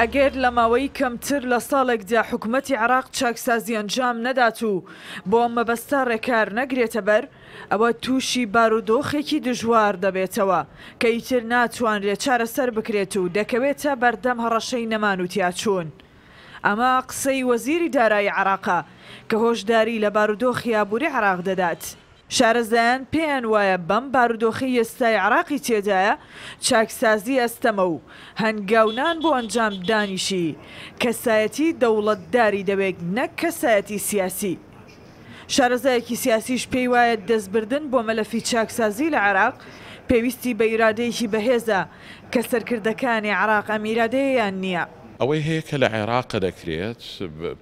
ئەگەر لە ماوەی کەمتر لە ساڵێکدا حکوومەتتی عراق چاکسازی ئەنجام نەدات و بۆ مەبەستا ڕێکار نەگرێتە بەر ئەوە تووشی بارودۆخێکی دژوار دەبێتەوە کە ئیتر ناتوانرێت چارەسەر بکرێت و دەکەوێتە بەردەم هەڕەشەی نەمانوتیا چوون. ئەمە قسەی وەزیری دارایی عراقا کە هۆشداری لە بارودۆخی یابووری عراق دەدات. شارەزایان پێیان وایە بەم بارودۆخی ئێستای عراقی تێدایە چاکسازی ئەستەمە و هەنگاونان بۆ ئەنجام دانیشی کەسایەتی دەوڵەتداری دەوێت نەک کەسایەتی سیاسی. شارەزایەکی سیاسیش پێی وایە دەستبردن بۆ مەلەفی چاکسازی لە عراق پێویستی بە ئیرادەیەکی بەهێزە کە سەرکردەکانی عراق ئەمیرادەیەیان نییە. ئەوەی هەیە کە لە عێراقە دەکرێت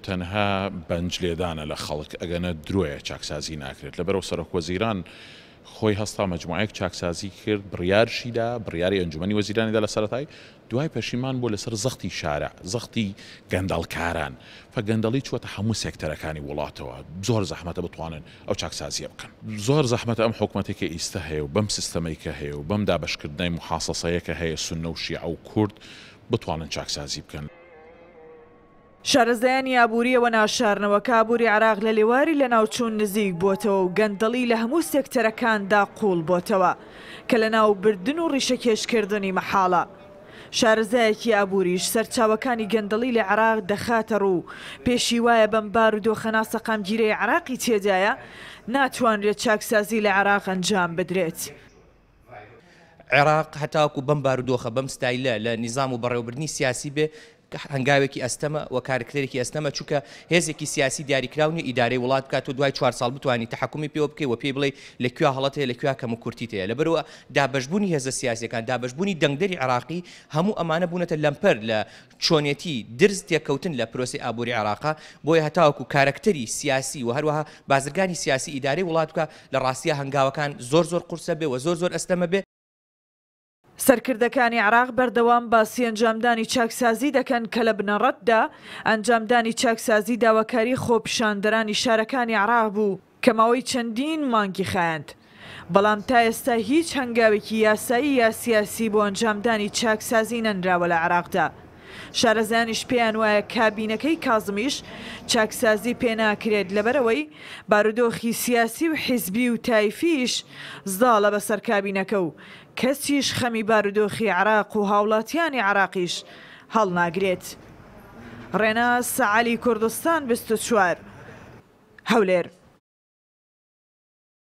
تەنها بەنج لێدانە لە خەڵک ئەگەنە درۆیە چاکسازی ناکرێت لە بەرەو سەرۆک وەزیران خۆی هەستا مەجموعەیەک چاکسازی کرد بڕیارشیدا بڕیاری ئەنجومی وەزیرانیدا لە سەرای دوای پەشیمان بۆ لەسەر زەختی شارە زەختی گەندەڵکاران فە گەندەڵی چوەتە هەموو سێکتەرەکانی وڵاتەوە زۆر زەحمەتە بتوانن ئەو چاکسازیە بکەن زۆر زەحمەتە ئەم حکوومەتێکی ئیستا هەیە و بەم سیستەمەی کە هەیە و بەم دابشکردنی محاسەسەیە کە هەیە سنە و شیع و کورد بتوانن چاکسازی بکەن. شارەزایانی ئابوووریەوە ناشارنەوە کابووری عراق لە لێواری لە ناوچوون نزیک بۆتەوە و گەندەڵی لە هەموو سێکتەرەکاندا قوڵ بۆتەوە کە لە ناوبردن و ڕیشە کێشکردنی مەحاڵە. شارزایەکی ئابووریش سەرچاوەکانی گەندەڵی لە عراق دەخاتە ڕوو پێشی وایە بەمبار و دۆخەنا سەقامگیرەی عراقی تێدایە ناتوانرێت چاکسازی لە عراق ئەنجام بدرێت. عێراق هەتاکو بەم بارودۆخە بەم ستایلە لە نیزام و بەڕێوبرنی سیاسی بێ هەنگاوێکی ئەستەمە و کارکتێکی ئەستەمە چووکە هێزێکی سیاسی دیاریکراونی ئیدارەی وڵات کات و دوای 4 سال بتوانانی تحکومی پێوە بکەی و پێی بڵێ لەکوێ هەڵەتەیە لەکوێ کەم کورتی تەیە لە بەرەوە دابشبوونی هێزە سیاسەکان دابشبوونی دەنگدەری عراقی هەموو ئەمانە بوونەتە لەمپەر لە چۆنێتی درز تێککەوتن لە پرۆسی ئابووری عراقا بۆیە هەتاوەکو کارکتەری سیاسی و هەروەها بازرگانی سیاسی ئیداری وڵاتکە لە ڕاستیە هەنگاوەکان زۆر زۆر قورسە بێ و زۆر زۆر ئەستەمە بێ سەرکردەکانی عراق بەردەوام باسی ئەنجامدانی چاکسازی دەکەن کە لە بنەڕەتدا ئەنجامدانی چاکسازی داواکاری خۆپشاندەرانی شارەکانی عراق بوو کەمەوەی چەندین مانگی خایند. بەڵام تا ئێستا هیچ هەنگاوێکی یاسایی یا سیاسی بۆ ئەنجامدانی چاکسازی نەنراوە لە عراقدا. شارەزانیش پێیان وایە کابینەکەی کازمیش چاکسازی پێناکرێت لەبەرەوەی بارودۆخی سیاسی و حیزبی و تایفیش زداڵە بەسەر کابینەکە و کەسیش خەمی بارودۆخی عراق و هاوڵاتیانی عراقیش هەڵناگرێت. ڕێنا سەعالی کوردستان 24 هەولێر.